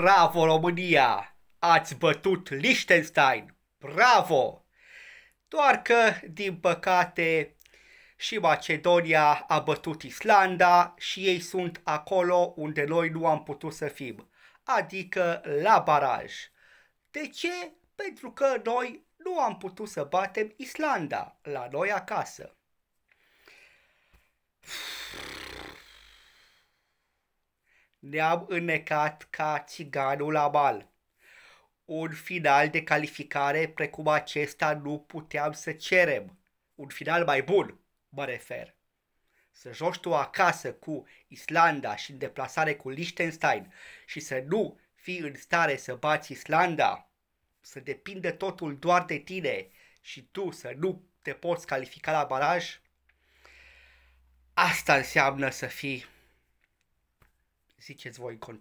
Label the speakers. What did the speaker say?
Speaker 1: Bravo România! Ați bătut Liechtenstein! Bravo! Doar că, din păcate, și Macedonia a bătut Islanda și ei sunt acolo unde noi nu am putut să fim, adică la baraj. De ce? Pentru că noi nu am putut să batem Islanda la noi acasă. ne-am înnecat ca țiganul la bal. Un final de calificare precum acesta nu puteam să cerem. Un final mai bun, mă refer. Să joci tu acasă cu Islanda și în deplasare cu Liechtenstein și să nu fii în stare să bați Islanda, să depinde totul doar de tine și tu să nu te poți califica la baraj, asta înseamnă să fii see kids why you continue